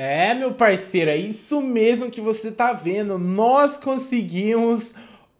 É, meu parceiro, é isso mesmo que você tá vendo. Nós conseguimos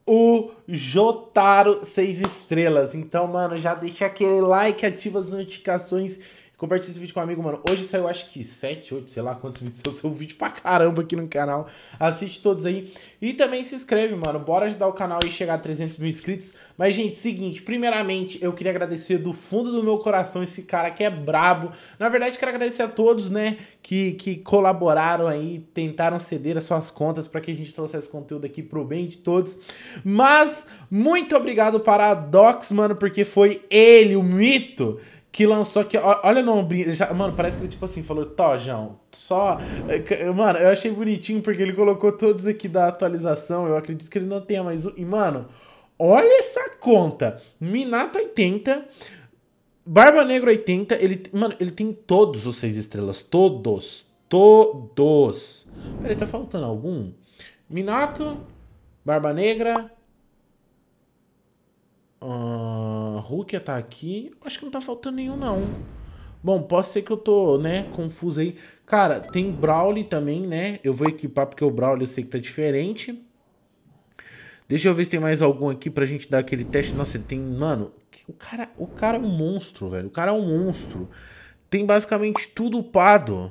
o Jotaro 6 estrelas. Então, mano, já deixa aquele like, ativa as notificações Compartilha esse vídeo com um amigo, mano. Hoje saiu acho que 7, 8, sei lá quantos vídeos. Saiu seu vídeo pra caramba aqui no canal. Assiste todos aí. E também se inscreve, mano. Bora ajudar o canal e chegar a 300 mil inscritos. Mas, gente, seguinte. Primeiramente, eu queria agradecer do fundo do meu coração esse cara que é brabo. Na verdade, quero agradecer a todos, né? Que, que colaboraram aí, tentaram ceder as suas contas para que a gente trouxesse conteúdo aqui pro bem de todos. Mas, muito obrigado para a Docs, mano, porque foi ele, o mito que lançou que. Olha o nome. Já, mano, parece que ele, tipo assim, falou: Tojão só. É, mano, eu achei bonitinho porque ele colocou todos aqui da atualização. Eu acredito que ele não tenha mais um. E, mano, olha essa conta: Minato 80. Barba Negra 80, ele, mano, ele tem todos os seis estrelas. Todos. Todos. Peraí, tá faltando algum? Minato, Barba Negra. Rukia tá aqui. Acho que não tá faltando nenhum, não. Bom, pode ser que eu tô, né, confuso aí. Cara, tem Brawly também, né? Eu vou equipar porque o Brawly eu sei que tá diferente. Deixa eu ver se tem mais algum aqui pra gente dar aquele teste. Nossa, ele tem... Mano, o cara, o cara é um monstro, velho. O cara é um monstro. Tem basicamente tudo upado.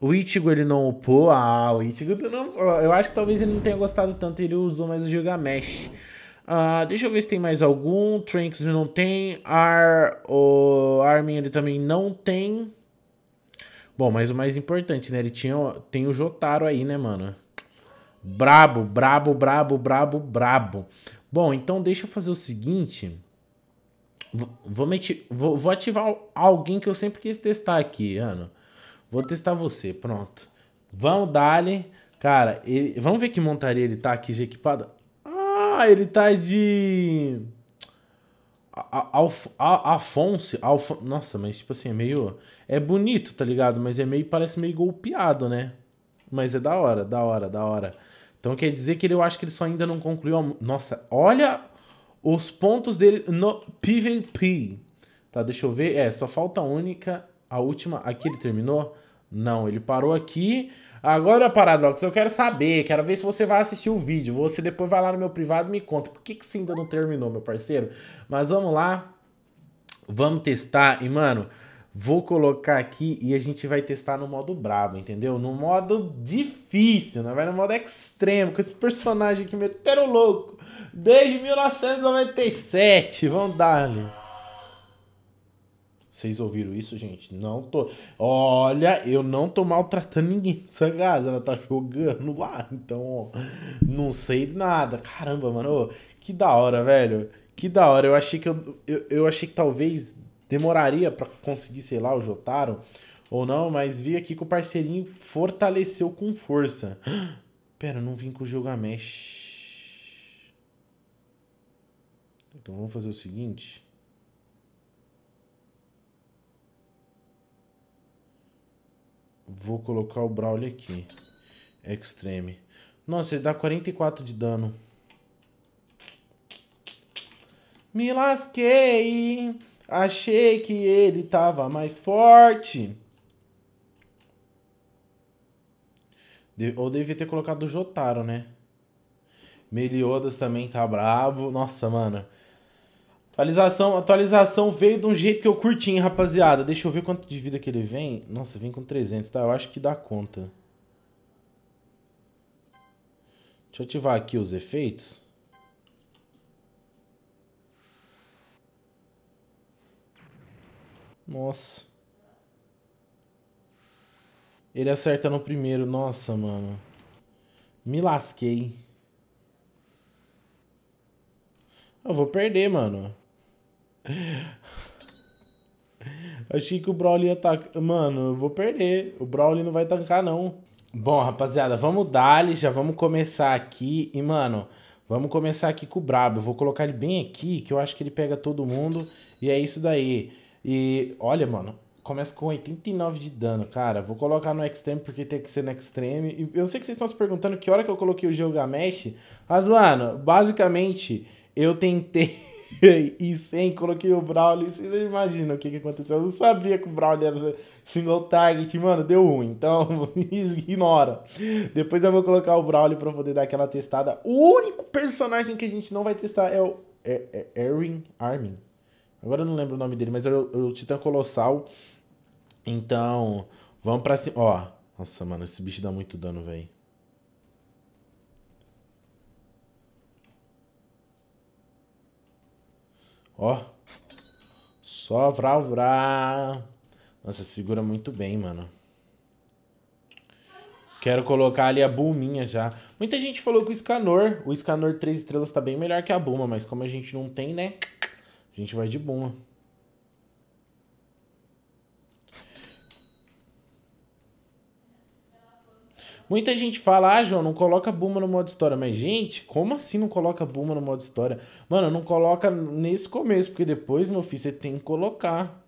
O Ichigo ele não upou. Ah, o Ichigo não... Eu acho que talvez ele não tenha gostado tanto. Ele usou mais o Gilgamesh. Uh, deixa eu ver se tem mais algum. trunks não tem. Ar, o Armin ele também não tem. Bom, mas o mais importante, né? Ele tinha, tem o Jotaro aí, né, mano? Brabo, brabo, brabo, brabo, brabo. Bom, então deixa eu fazer o seguinte. Vou, meter, vou, vou ativar alguém que eu sempre quis testar aqui, Ano. Vou testar você, pronto. Vamos, Dali. Cara, ele, vamos ver que montaria ele tá aqui já equipado. Ah, ele tá de. Alf, Afonso. Alf, nossa, mas tipo assim, é meio. É bonito, tá ligado? Mas é meio. Parece meio golpeado, né? Mas é da hora, da hora, da hora. Então quer dizer que ele, eu acho que ele só ainda não concluiu. A, nossa, olha os pontos dele no PVP. Tá, deixa eu ver. É, só falta a única. A última. Aqui ele terminou? Não, ele parou aqui. Agora, Paradox, eu quero saber, quero ver se você vai assistir o vídeo. Você depois vai lá no meu privado e me conta por que, que você ainda não terminou, meu parceiro. Mas vamos lá, vamos testar. E, mano, vou colocar aqui e a gente vai testar no modo brabo, entendeu? No modo difícil, né? vai no modo extremo, com esse personagem que meteram louco desde 1997. Vamos dar, né? Vocês ouviram isso, gente? Não tô. Olha, eu não tô maltratando ninguém. casa ela tá jogando lá. Então, ó, não sei de nada. Caramba, mano. Ô, que da hora, velho. Que da hora. Eu achei que eu, eu, eu achei que talvez demoraria para conseguir, sei lá, o Jotaro ou não, mas vi aqui que o parceirinho fortaleceu com força. Pera, não vim com o Gilgamesh. Então vamos fazer o seguinte. Vou colocar o Brawl aqui. Extreme. Nossa, ele dá 44 de dano. Me lasquei. Achei que ele tava mais forte. De ou devia ter colocado o Jotaro, né? Meliodas também tá brabo. Nossa, mano. Atualização, atualização veio de um jeito que eu curti, hein, rapaziada. Deixa eu ver quanto de vida que ele vem. Nossa, vem com 300, tá? Eu acho que dá conta. Deixa eu ativar aqui os efeitos. Nossa. Ele acerta no primeiro. Nossa, mano. Me lasquei. Eu vou perder, mano. Achei que o Brawl ia tancar. Tá-, mano, eu vou perder. O Brawl não vai tancar, não. Bom, rapaziada, vamos dar já vamos começar aqui. E, mano, vamos começar aqui com o Brabo. Eu vou colocar ele bem aqui, que eu acho que ele pega todo mundo. E é isso daí. E, olha, mano, começa com 89 de dano, cara. Vou colocar no Extreme porque tem que ser no Extreme. E eu sei que vocês estão se perguntando que hora que eu coloquei o Gilgamesh. Mas, mano, basicamente, eu tentei... e sem, coloquei o Brawler. Vocês imaginam o que, que aconteceu. Eu não sabia que o Brawler era single target, mano, deu ruim. Então, ignora. Depois eu vou colocar o Brawler pra poder dar aquela testada. O único personagem que a gente não vai testar é o é, é, é Erin Armin. Agora eu não lembro o nome dele, mas é o, é o Titã Colossal. Então, vamos pra cima. Ó, nossa, mano, esse bicho dá muito dano, velho. Ó. Só vrá, vrá. Nossa, segura muito bem, mano. Quero colocar ali a Bulminha já. Muita gente falou que o Scanor, o Scanor 3 estrelas tá bem melhor que a buma mas como a gente não tem, né? A gente vai de buma Muita gente fala, ah, João, não coloca Buma no modo história. Mas, gente, como assim não coloca Buma no modo história? Mano, não coloca nesse começo, porque depois, meu filho, você tem que colocar.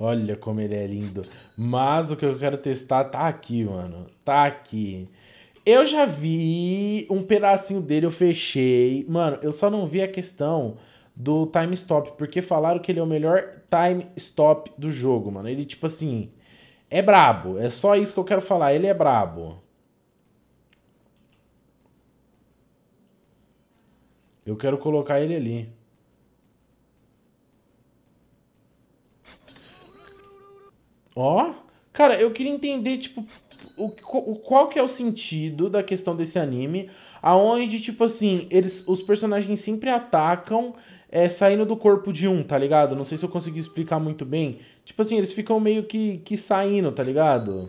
Olha como ele é lindo. Mas o que eu quero testar tá aqui, mano. Tá aqui. Eu já vi um pedacinho dele, eu fechei. Mano, eu só não vi a questão do time stop, porque falaram que ele é o melhor time stop do jogo, mano. Ele, tipo assim, é brabo. É só isso que eu quero falar. Ele é brabo. Eu quero colocar ele ali. Ó. Cara, eu queria entender, tipo, o, o, qual que é o sentido da questão desse anime. Aonde, tipo assim, eles, os personagens sempre atacam é, saindo do corpo de um, tá ligado? Não sei se eu consegui explicar muito bem. Tipo assim, eles ficam meio que, que saindo, tá ligado?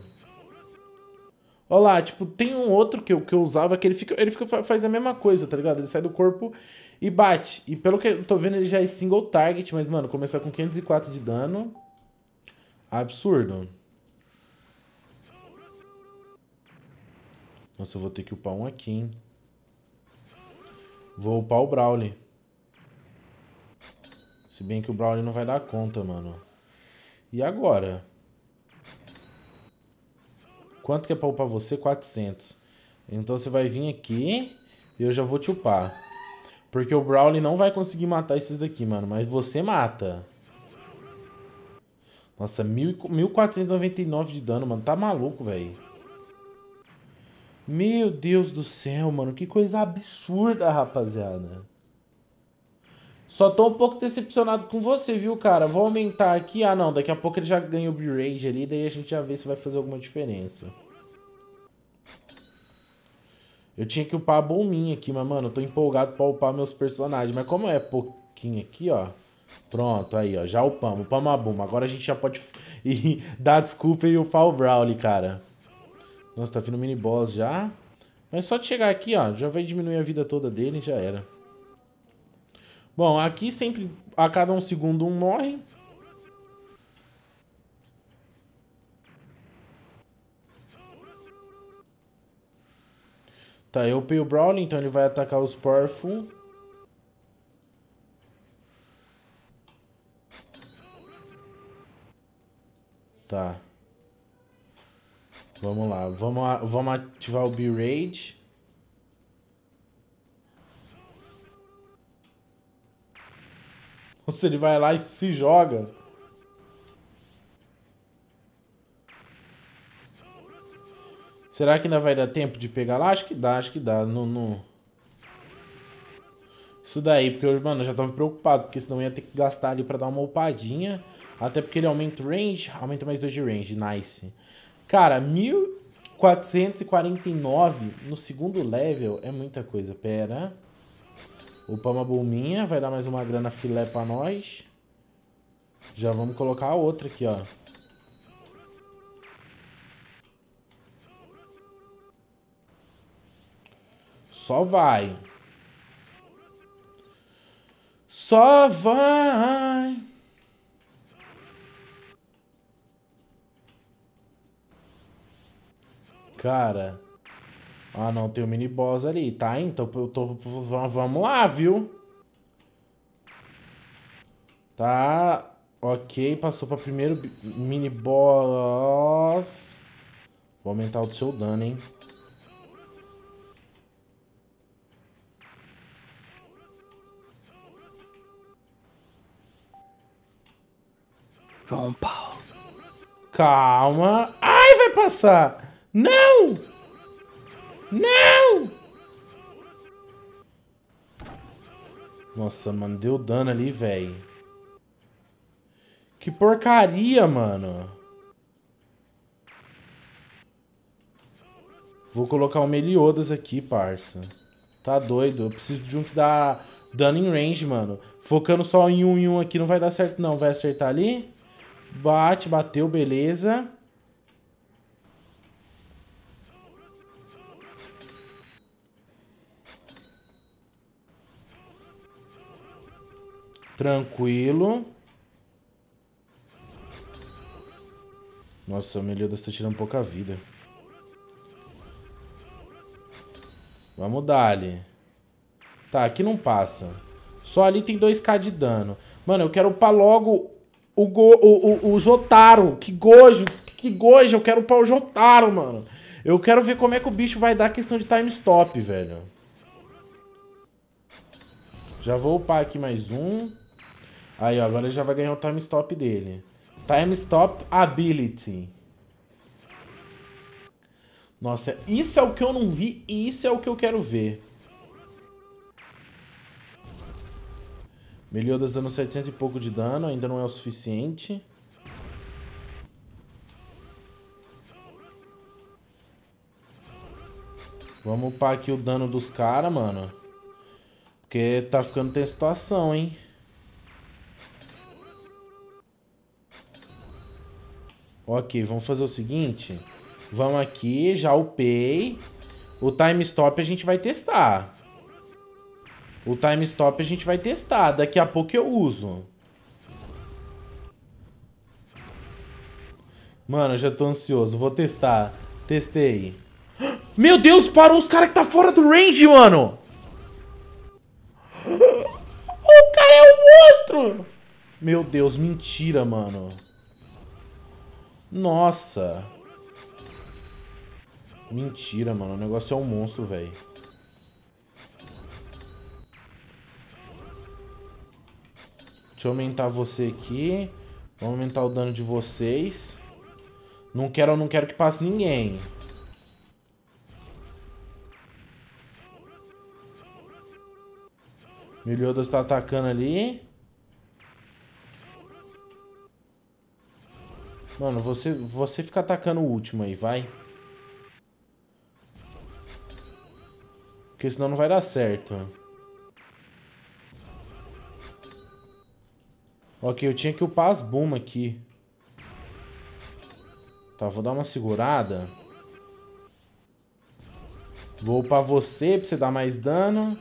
Olha lá, tipo, tem um outro que eu, que eu usava que ele fica, ele fica, faz a mesma coisa, tá ligado? Ele sai do corpo e bate. E pelo que eu tô vendo, ele já é single target, mas, mano, começar com 504 de dano. Absurdo. Nossa, eu vou ter que upar um aqui, hein? Vou upar o Brawley. Se bem que o Brawley não vai dar conta, mano. E agora? Quanto que é pra upar você? 400. Então você vai vir aqui e eu já vou te upar. Porque o Brawley não vai conseguir matar esses daqui, mano. Mas você mata. Nossa, 1499 de dano, mano. Tá maluco, velho. Meu Deus do céu, mano, que coisa absurda, rapaziada. Só tô um pouco decepcionado com você, viu, cara? Vou aumentar aqui. Ah, não, daqui a pouco ele já ganha o B-Rage ali, daí a gente já vê se vai fazer alguma diferença. Eu tinha que upar a bombinha aqui, mas, mano, eu tô empolgado pra upar meus personagens. Mas como é pouquinho aqui, ó... Pronto, aí, ó, já upamos, upamos a bomba. Agora a gente já pode ir dar desculpa e upar o Brawley, cara. Nossa, tá vindo mini boss já. Mas só de chegar aqui, ó, já vai diminuir a vida toda dele e já era. Bom, aqui sempre, a cada um segundo, um morre. Tá, eu upei o Brawling, então ele vai atacar os Purple. Tá. Vamos lá, vamos, vamos ativar o b rage Nossa, ele vai lá e se joga. Será que ainda vai dar tempo de pegar lá? Acho que dá, acho que dá. No, no... Isso daí, porque eu, mano, eu já tava preocupado, porque senão ia ter que gastar ali pra dar uma upadinha. Até porque ele aumenta o range, aumenta mais 2 de range, nice. Cara, 1449 no segundo level é muita coisa. Pera. Opa, uma bombinha. Vai dar mais uma grana filé pra nós. Já vamos colocar a outra aqui, ó. Só vai. Só vai. Cara. Ah, não, tem o um mini boss ali, tá? Então eu tô. Vamos lá, viu? Tá. Ok, passou pra primeiro mini boss. Vou aumentar o seu dano, hein? João Paulo. Calma. Ai, vai passar. Não! Não! Nossa, mano, deu dano ali, velho. Que porcaria, mano. Vou colocar o Meliodas aqui, parça. Tá doido. Eu preciso de um que dá dano em range, mano. Focando só em um em um aqui não vai dar certo, não. Vai acertar ali. Bate, bateu, beleza. Tranquilo. Nossa, o Meliodas tá tirando pouca vida. Vamos dar ali. Tá, aqui não passa. Só ali tem 2k de dano. Mano, eu quero upar logo o, go, o, o, o Jotaro. Que gojo, que gojo. Eu quero upar o Jotaro, mano. Eu quero ver como é que o bicho vai dar questão de time stop, velho. Já vou upar aqui mais um. Aí, ó, agora ele já vai ganhar o time stop dele. Time stop ability. Nossa, isso é o que eu não vi e isso é o que eu quero ver. Meliodas dando 700 e pouco de dano, ainda não é o suficiente. Vamos upar aqui o dano dos caras, mano. Porque tá ficando tem situação, hein? Ok, vamos fazer o seguinte. Vamos aqui, já upei. O time stop a gente vai testar. O time stop a gente vai testar. Daqui a pouco eu uso. Mano, eu já tô ansioso. Vou testar. Testei. Meu Deus, parou os caras que tá fora do range, mano! O cara é um monstro! Meu Deus, mentira, mano. Nossa! Mentira, mano. O negócio é um monstro, velho. Deixa eu aumentar você aqui. vou aumentar o dano de vocês. Não quero, não quero que passe ninguém. Meliodas tá atacando ali. Mano, você, você fica atacando o último aí, vai. Porque senão não vai dar certo. Ok, eu tinha que upar as boom aqui. Tá, vou dar uma segurada. Vou upar você pra você dar mais dano.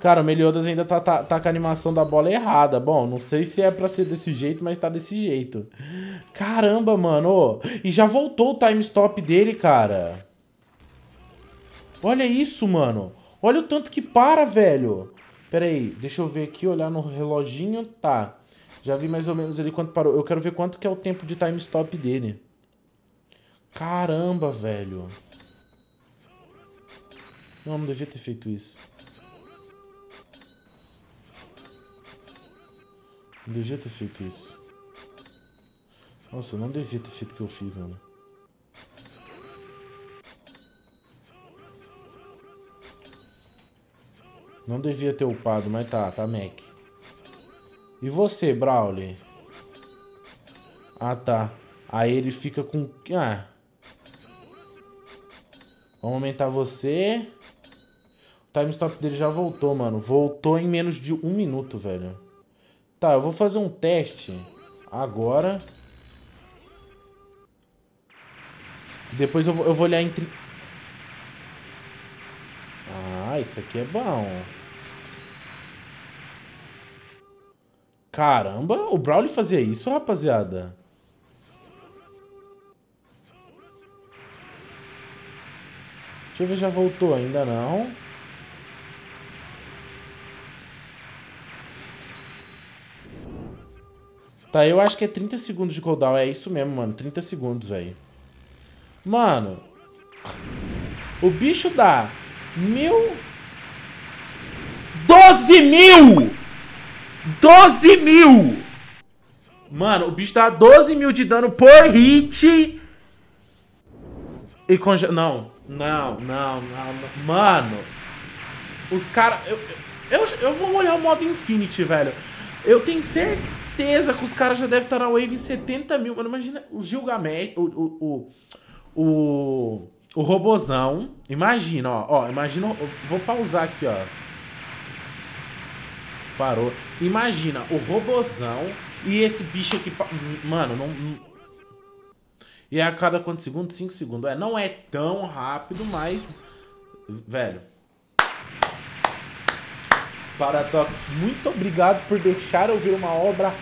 Cara, o Meliodas ainda tá, tá, tá, com a animação da bola errada. Bom, não sei se é pra ser desse jeito, mas tá desse jeito. Caramba, mano. E já voltou o time stop dele, cara. Olha isso, mano. Olha o tanto que para, velho. Pera aí, deixa eu ver aqui, olhar no reloginho. Tá. Já vi mais ou menos ali quanto parou. Eu quero ver quanto que é o tempo de time stop dele. Caramba, velho. Não, não devia ter feito isso. Não devia ter feito isso. Nossa, eu não devia ter feito o que eu fiz, mano. Não devia ter upado, mas tá, tá Mac. E você, Brawley? Ah, tá. Aí ele fica com... Ah. Vamos aumentar você. O time stop dele já voltou, mano. Voltou em menos de um minuto, velho. Tá, eu vou fazer um teste agora. Depois eu vou, eu vou olhar entre... Ah, isso aqui é bom. Caramba, o Brawley fazia isso, rapaziada. Deixa eu ver, já voltou ainda não. Tá, eu acho que é 30 segundos de cooldown. É isso mesmo, mano. 30 segundos, velho. Mano. O bicho dá mil... 12 mil! 12 mil! Mano, o bicho dá 12 mil de dano por hit. E conge... Não, não, não, não. não. Mano. Os caras... Eu, eu, eu vou olhar o modo Infinity, velho. Eu tenho certeza certeza que os caras já devem estar na Wave 70 mil. Mano, imagina o Gilgamesh, o, o, o, o, o robozão. Imagina, ó, ó, imagina, vou pausar aqui, ó. Parou. Imagina o robozão e esse bicho aqui, mano, não, não e a cada quantos segundos? 5 segundos. É, não é tão rápido, mas. Velho. Paradox, muito obrigado por deixar eu ver uma obra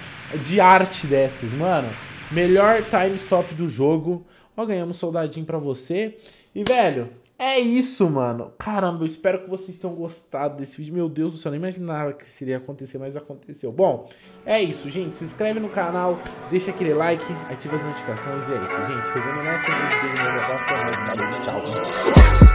de arte dessas, mano. Melhor time stop do jogo. Ó, ganhamos soldadinho pra você. E, velho, é isso, mano. Caramba, eu espero que vocês tenham gostado desse vídeo. Meu Deus do céu, eu nem imaginava que isso iria acontecer, mas aconteceu. Bom, é isso, gente. Se inscreve no canal, deixa aquele like, ativa as notificações e é isso, gente. Revendo nessa, um beijo, um abraço, é nóis, valeu, tchau.